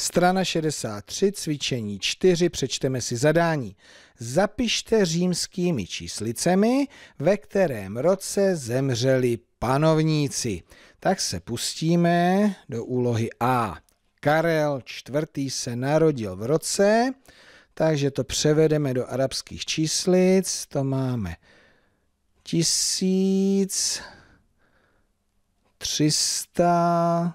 Strana 63, cvičení 4, přečteme si zadání. Zapište římskými číslicemi, ve kterém roce zemřeli panovníci. Tak se pustíme do úlohy A. Karel IV. se narodil v roce, takže to převedeme do arabských číslic, to máme 1300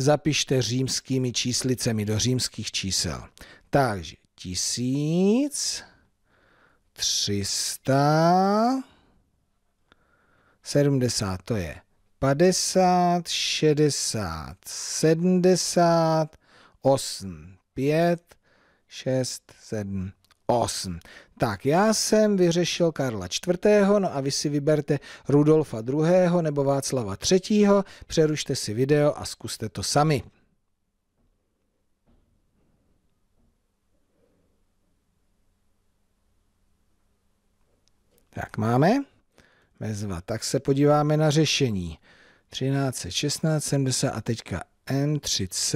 zapište římskými číslicemi do římských čísel. Takže třista 70 to je 50, 60, 70, 8, 5, 6, 7, 8. Tak, já jsem vyřešil Karla IV., no a vy si vyberte Rudolfa II. nebo Václava III., přerušte si video a zkuste to sami. Tak máme. Mezva. Tak se podíváme na řešení. 13, 16, 70 a teďka N3C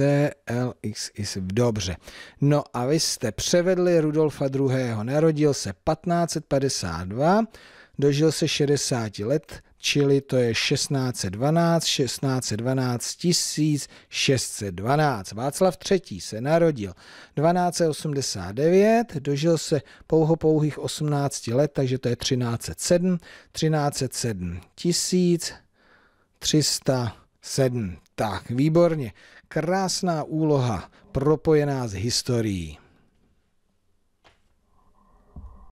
LXX. Dobře. No a vy jste převedli Rudolfa II. Narodil se 1552, dožil se 60 let, čili to je 1612, 1612 1612. Václav III. se narodil 1289, dožil se pouho pouhých 18 let, takže to je 1307, 1307 1300 Sedm, Tak, výborně. Krásná úloha, propojená s historií.